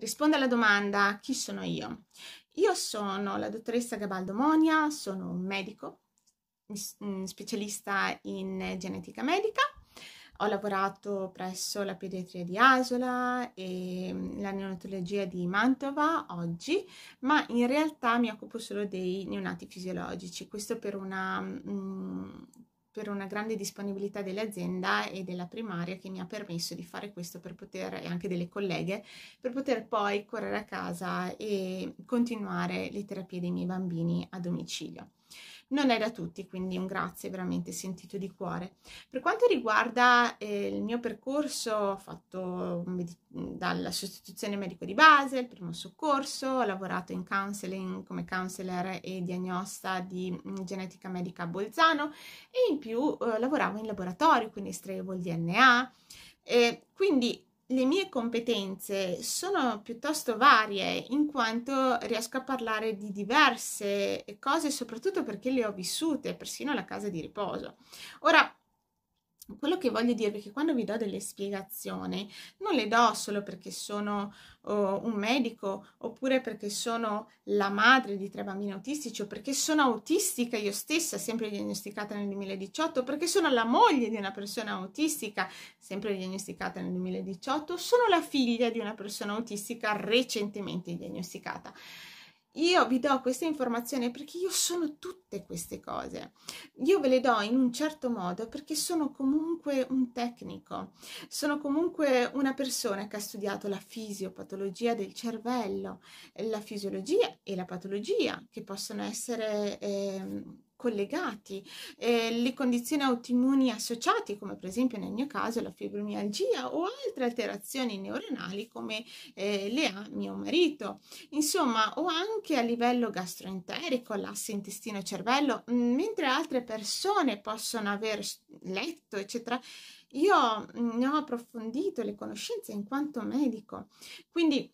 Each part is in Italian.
Risponde alla domanda chi sono io? Io sono la dottoressa Gabaldo Monia, sono un medico, specialista in genetica medica. Ho lavorato presso la pediatria di Asola e mm, la neonatologia di Mantova oggi, ma in realtà mi occupo solo dei neonati fisiologici. Questo per una mm, per una grande disponibilità dell'azienda e della primaria che mi ha permesso di fare questo per poter, e anche delle colleghe, per poter poi correre a casa e continuare le terapie dei miei bambini a domicilio. Non è da tutti, quindi un grazie veramente sentito di cuore. Per quanto riguarda eh, il mio percorso, ho fatto dalla sostituzione medico di base, il primo soccorso, ho lavorato in counseling come counselor e diagnosta di mm, genetica medica a Bolzano e in più eh, lavoravo in laboratorio, quindi estraevo il DNA. Eh, quindi le mie competenze sono piuttosto varie in quanto riesco a parlare di diverse cose, soprattutto perché le ho vissute, persino alla casa di riposo. Ora, quello che voglio dirvi è che quando vi do delle spiegazioni non le do solo perché sono oh, un medico oppure perché sono la madre di tre bambini autistici o perché sono autistica io stessa, sempre diagnosticata nel 2018, perché sono la moglie di una persona autistica, sempre diagnosticata nel 2018, sono la figlia di una persona autistica recentemente diagnosticata io vi do questa informazione perché io sono tutte queste cose. Io ve le do in un certo modo perché sono comunque un tecnico, sono comunque una persona che ha studiato la fisiopatologia del cervello, la fisiologia e la patologia che possono essere eh, collegati. Eh, le condizioni autoimmuni associate, come per esempio nel mio caso la fibromialgia o altre alterazioni neuronali come eh, le ha mio marito. Insomma, o anche a livello gastroenterico, l'asse intestino-cervello, mm, mentre altre persone possono aver letto, eccetera, io mm, ne ho approfondito le conoscenze in quanto medico. Quindi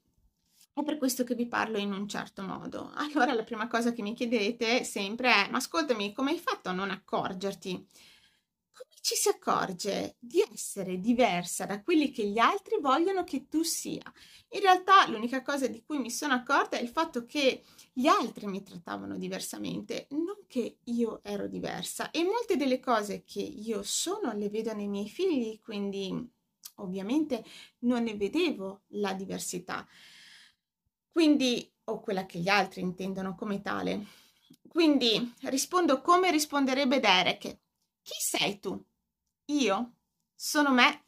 è per questo che vi parlo in un certo modo. Allora la prima cosa che mi chiedete sempre è, ma ascoltami, come hai fatto a non accorgerti? Come ci si accorge di essere diversa da quelli che gli altri vogliono che tu sia? In realtà l'unica cosa di cui mi sono accorta è il fatto che gli altri mi trattavano diversamente, non che io ero diversa. E molte delle cose che io sono le vedo nei miei figli, quindi ovviamente non ne vedevo la diversità. Quindi, o quella che gli altri intendono come tale. Quindi rispondo come risponderebbe Derek. Chi sei tu? Io sono me